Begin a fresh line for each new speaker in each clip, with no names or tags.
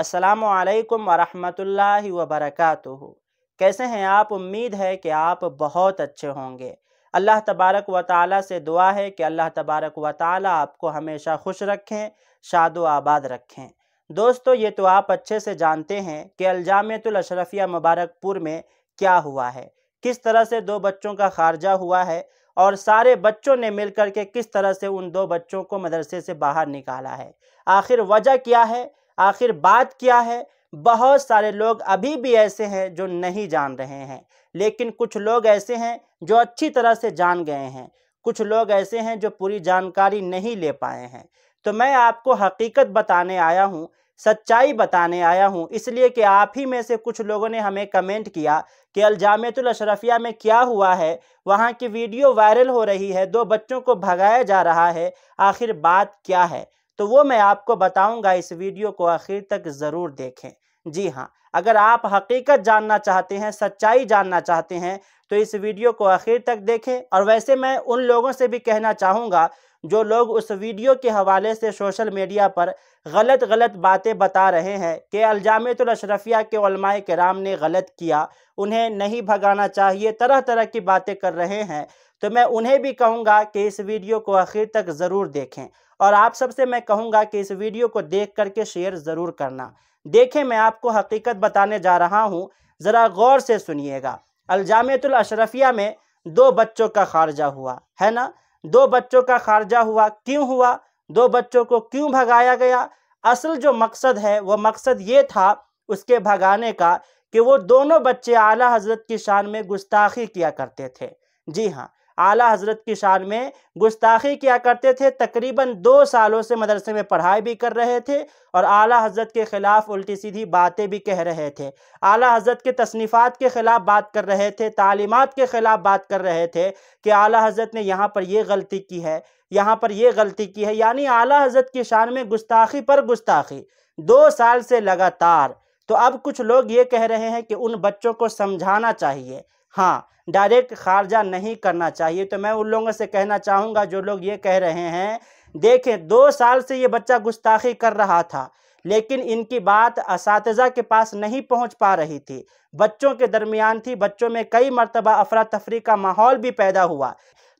السلام علیکم ورحمۃ اللہ وبرکاتہ کیسے ہیں آپ امید ہے کہ آپ بہت اچھے ہوں گے اللہ تبارک و تعالیٰ سے دعا ہے کہ اللہ تبارک و تعالیٰ آپ کو ہمیشہ خوش رکھیں شاد و آباد رکھیں دوستو یہ تو آپ اچھے سے جانتے ہیں کہ الجامعت الاشرفیہ مبارک پور میں کیا ہوا ہے کس طرح سے دو بچوں کا خارجہ ہوا ہے اور سارے بچوں نے مل کر کے کس طرح سے ان دو بچوں کو مدرسے سے باہر نکالا ہے آخر وجہ کیا ہے آخر بات کیا ہے بہت سارے لوگ ابھی بھی ایسے ہیں جو نہیں جان رہے ہیں لیکن کچھ لوگ ایسے ہیں جو اچھی طرح سے جان گئے ہیں کچھ لوگ ایسے ہیں جو پوری جانکاری نہیں لے پائے ہیں تو میں آپ کو حقیقت بتانے آیا ہوں سچائی بتانے آیا ہوں اس لیے کہ آپ ہی میں سے کچھ لوگوں نے ہمیں کمنٹ کیا کہ الجامعت الاشرفیہ میں کیا ہوا ہے وہاں کی ویڈیو وائرل ہو رہی ہے دو بچوں کو بھگایا جا رہا ہے آخر بات کیا ہے تو وہ میں آپ کو بتاؤں گا اس ویڈیو کو آخر تک ضرور دیکھیں جی ہاں اگر آپ حقیقت جاننا چاہتے ہیں سچائی جاننا چاہتے ہیں تو اس ویڈیو کو آخر تک دیکھیں اور ویسے میں ان لوگوں سے بھی کہنا چاہوں گا جو لوگ اس ویڈیو کے حوالے سے سوشل میڈیا پر غلط غلط باتیں بتا رہے ہیں کہ الجامت الاشرفیہ کے علماء کرام نے غلط کیا انہیں نہیں بھگانا چاہیے طرح طرح کی باتیں کر رہے ہیں تو میں انہیں بھی کہوں گا کہ اس ویڈیو کو آخر تک ضرور دیکھیں اور آپ سب سے میں کہوں گا کہ اس ویڈیو کو دیکھ کر کے شیئر ضرور کرنا دیکھیں میں آپ کو حقیقت بتانے جا رہا ہوں ذرا غور سے سنیے گا الجامعت الاشرفیہ میں دو بچوں کا خارجہ ہوا ہے نا دو بچوں کا خارجہ ہوا کیوں ہوا دو بچوں کو کیوں بھگایا گیا اصل جو مقصد ہے وہ مقصد یہ تھا اس کے بھگانے کا کہ وہ دونوں بچے عالی حضرت کی شان میں گستاخی کیا کرتے تھے جی ہاں اعلیٰ حضرت کی شان میں گستاخی کیا کرتے تھے تقریباً دو سالوں سے مدرسے میں پڑھائی بھی کر رہے تھے اور اعلیٰ حضرت کے خلاف الٹی سیدھی باتیں بھی کہہ رہے تھے اعلیٰ حضرت کے تصنیفات کے خلاف بات کر رہے تھے تعلیمات کے خلاف بات کر رہے تھے کہ اعلیٰ حضرت نے یہاں پر یہ غلطی کی ہے یہاں پر یہ غلطی کی ہے یعنی اعلیٰ حضرت کی شان میں گستاخی پر گستاخی دو سال سے لگاتار تو اب کچھ لوگ یہ کہہ رہے ہیں کہ ان بچوں کو سمجھانا چاہیے ہاں ڈائریکٹ خارجہ نہیں کرنا چاہیے تو میں ان لوگوں سے کہنا چاہوں گا جو لوگ یہ کہہ رہے ہیں دیکھیں دو سال سے یہ بچہ گستاخی کر رہا تھا لیکن ان کی بات اساتذہ کے پاس نہیں پہنچ پا رہی تھی بچوں کے درمیان تھی بچوں میں کئی مرتبہ افراتفری کا ماحول بھی پیدا ہوا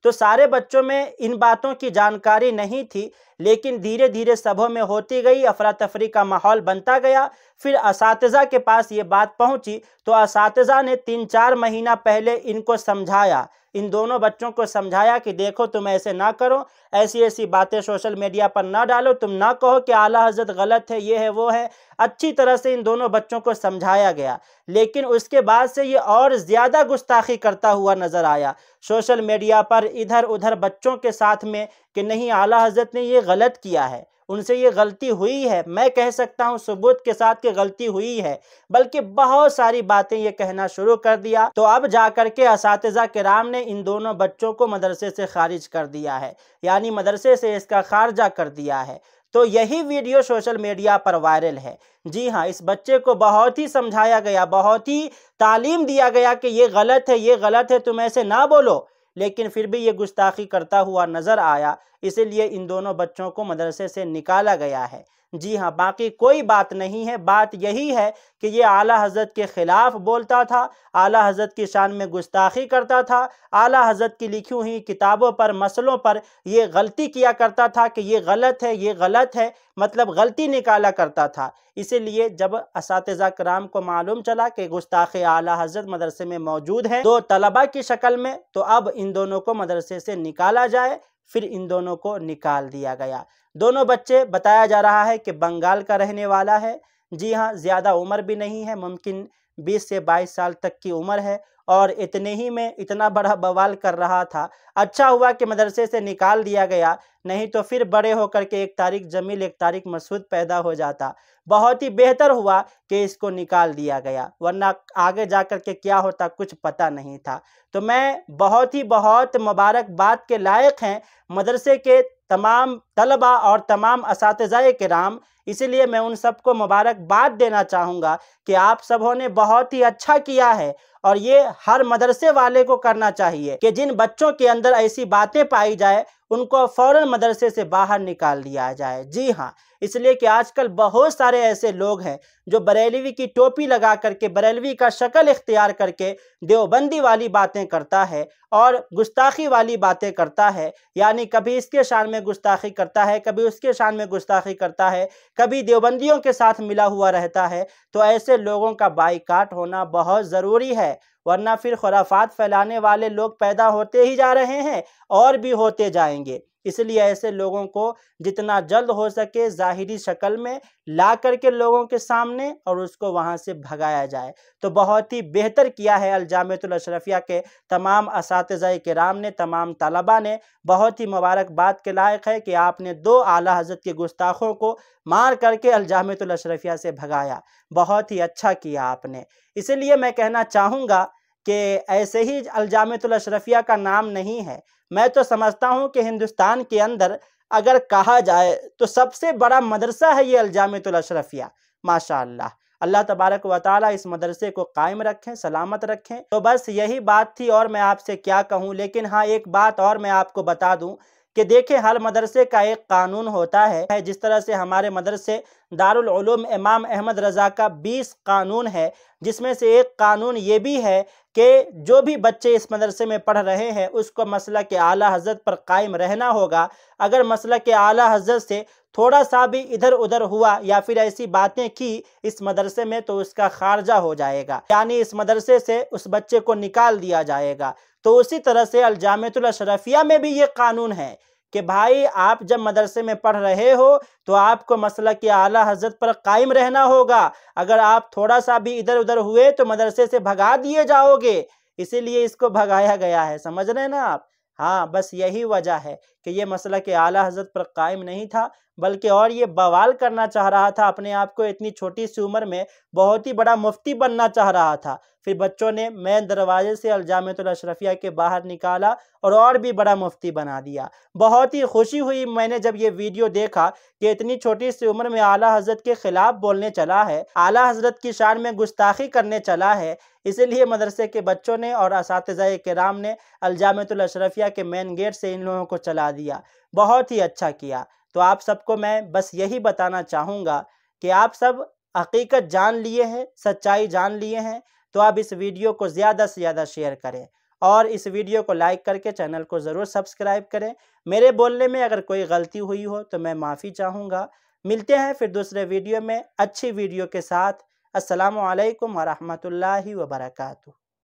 تو سارے بچوں میں ان باتوں کی جانکاری نہیں تھی لیکن دھیرے دھیرے سبھوں میں ہوتی گئی افراتفری کا ماحول بنتا گیا پھر اساتذہ کے پاس یہ بات پہنچی تو اساتذہ نے تین چار مہینہ پہلے ان کو سمجھایا ان دونوں بچوں کو سمجھایا کہ دیکھو تم ایسے نہ کرو ایسی ایسی باتیں سوشل میڈیا پر نہ ڈالو تم نہ کہو کہ اعلیٰ حضرت غلط ہے یہ ہے وہ ہے اچھی طرح سے ان دونوں بچوں کو سمجھایا گیا لیکن اس کے بعد سے یہ اور زیادہ گستاخی کرتا ہوا نظر آیا سوشل میڈیا پر ادھر ادھر بچوں کے ساتھ میں کہ نہیں اعلیٰ حضرت نے یہ غلط کیا ہے ان سے یہ غلطی ہوئی ہے میں کہہ سکتا ہوں ثبوت کے ساتھ کہ غلطی ہوئی ہے بلکہ بہت ساری باتیں یہ کہنا شروع کر دیا تو اب جا کر کے اساتذہ کرام نے ان دونوں بچوں کو مدرسے سے خارج کر دیا ہے یعنی مدرسے سے اس کا خارجہ کر دیا ہے تو یہی ویڈیو سوشل میڈیا پر وائرل ہے جی ہاں اس بچے کو بہت ہی سمجھایا گیا بہت ہی تعلیم دیا گیا کہ یہ غلط ہے یہ غلط ہے تم ایسے نہ بولو لیکن پھر بھی یہ گستاخی کرتا ہوا نظر آیا اسی لیے ان دونوں بچوں کو مدرسے سے نکالا گیا ہے جی ہاں باقی کوئی بات نہیں ہے بات یہی ہے کہ یہ اعلیٰ حضرت کے خلاف بولتا تھا اعلیٰ حضرت کی شان میں گستاخی کرتا تھا اعلیٰ حضرت کی لکھی ہوئی کتابوں پر مسئلوں پر یہ غلطی کیا کرتا تھا کہ یہ غلط ہے یہ غلط ہے مطلب غلطی نکالا کرتا تھا اسی لیے جب اساتذہ کرام کو معلوم چلا کہ گستاخ اعلیٰ حضرت مدرسے میں موجود ہیں دو طلبہ کی شکل میں تو اب ان دونوں کو مدرسے سے نکالا جائے پھر ان دونوں کو نکال دیا گیا دونوں بچے بتایا جا رہا ہے کہ بنگال کا رہنے والا ہے جی ہاں زیادہ عمر بھی نہیں ہے ممکن بیس سے بائیس سال تک کی عمر ہے اور اتنے ہی میں اتنا بڑا بوال کر رہا تھا اچھا ہوا کہ مدرسے سے نکال دیا گیا نہیں تو پھر بڑے ہو کر کے ایک تاریخ جمیل ایک تاریخ مسعود پیدا ہو جاتا بہت ہی بہتر ہوا کہ اس کو نکال دیا گیا ورنہ آگے جا کر کے کیا ہوتا کچھ پتہ نہیں تھا تو میں بہت ہی بہت مبارک بات کے لائق ہیں مدرسے کے تمام طلبہ اور تمام اساتذہ کرام اسی لیے میں ان سب کو مبارکباد دینا چاہوں گا کہ آپ سبوں نے بہت ہی اچھا کیا ہے اور یہ ہر مدرسے والے کو کرنا چاہیے کہ جن بچوں کے اندر ایسی باتیں پائی جائے ان کو فوراً مدرسے سے باہر نکال دیا جائے جی ہاں اس لیے کہ آج کل بہت سارے ایسے لوگ ہیں جو بریلوی کی ٹوپی لگا کر کے بریلوی کا شکل اختیار کر کے دیوبندی والی باتیں کرتا ہے اور گستاخی والی باتیں کرتا ہے یعنی کبھی اس کے شان میں گستاخی کرتا ہے کبھی اس کے شان میں گستاخی کرتا ہے کبھی دیوبندیوں کے ساتھ ملا ہوا رہتا ہے تو ایسے لوگوں کا بائیکاٹ ہونا بہت ضروری ہے ورنہ پھر خرافات پھیلانے والے لوگ پیدا ہوتے ہی جا رہے ہیں اور بھی ہوتے جائیں گے اس لیے ایسے لوگوں کو جتنا جلد ہو سکے ظاہری شکل میں لا کر کے لوگوں کے سامنے اور اس کو وہاں سے بھگایا جائے تو بہت ہی بہتر کیا ہے الجامعت الاشرفیہ کے تمام اساتذہ کرام نے تمام طلباء نے بہت ہی مبارکباد کے لائق ہے کہ آپ نے دو اعلیٰ حضرت کے گستاخوں کو مار کر کے الجامعت الاشرفیہ سے بھگایا بہت ہی اچھا کیا آپ نے اس لیے میں کہنا چاہوں گا کہ ایسے ہی الجامعۃ الاشرفیہ کا نام نہیں ہے میں تو سمجھتا ہوں کہ ہندوستان کے اندر اگر کہا جائے تو سب سے بڑا مدرسہ ہے یہ الجامت الاشرفیہ ماشاء اللہ اللہ تبارک تعالی اس مدرسے کو قائم رکھیں سلامت رکھیں تو بس یہی بات تھی اور میں آپ سے کیا کہوں لیکن ہاں ایک بات اور میں آپ کو بتا دوں کہ دیکھیں ہر مدرسے کا ایک قانون ہوتا ہے جس طرح سے ہمارے مدرسے دارالعلوم امام احمد رضا کا بیس قانون ہے جس میں سے ایک قانون یہ بھی ہے کہ جو بھی بچے اس مدرسے میں پڑھ رہے ہیں اس کو مسئلہ کے اعلیٰ حضرت پر قائم رہنا ہوگا اگر مسئلہ کے اعلیٰ حضرت سے تھوڑا سا بھی ادھر ادھر ہوا یا پھر ایسی باتیں کی اس مدرسے میں تو اس کا خارجہ ہو جائے گا یعنی اس مدرسے سے اس بچے کو نکال دیا جائے گا تو اسی طرح سے الجامت الاشرفیہ میں بھی یہ قانون ہے کہ بھائی آپ جب مدرسے میں پڑھ رہے ہو تو آپ کو مسئلہ کی اعلیٰ حضرت پر قائم رہنا ہوگا اگر آپ تھوڑا سا بھی ادھر ادھر ہوئے تو مدرسے سے بھگا دیے جاؤ گے اسی لیے اس کو بھگایا گیا ہے سمجھ رہے ہیں نا آپ ہاں بس یہی وجہ ہے کہ یہ مسئلہ کے اعلیٰ حضرت پر قائم نہیں تھا بلکہ اور یہ بوال کرنا چاہ رہا تھا اپنے آپ کو اتنی چھوٹی سی عمر میں بہت ہی بڑا مفتی بننا چاہ رہا تھا پھر بچوں نے مین دروازے سے الجامعت الاشرفیہ کے باہر نکالا اور اور بھی بڑا مفتی بنا دیا بہت ہی خوشی ہوئی میں نے جب یہ ویڈیو دیکھا کہ اتنی چھوٹی سی عمر میں اعلیٰ حضرت کے خلاف بولنے چلا ہے اعلیٰ حضرت کی شان میں گستاخی کرنے چلا ہے اسی لیے مدرسے کے بچوں نے اور اساتذہ کرام نے الجامعت الاشرفیہ کے مین گیٹ سے ان لوگوں کو چلا دیا بہت ہی اچھا کیا تو آپ سب کو میں بس یہی بتانا چاہوں گا کہ آپ سب حقیقت جان لیے ہیں سچائی جان لیے ہیں تو آپ اس ویڈیو کو زیادہ سے زیادہ شیئر کریں اور اس ویڈیو کو لائک کر کے چینل کو ضرور سبسکرائب کریں میرے بولنے میں اگر کوئی غلطی ہوئی ہو تو میں معافی چاہوں گا ملتے ہیں پھر دوسرے ویڈیو میں اچھی ویڈیو کے ساتھ السلام علیکم ورحمۃ اللہ وبرکاتہ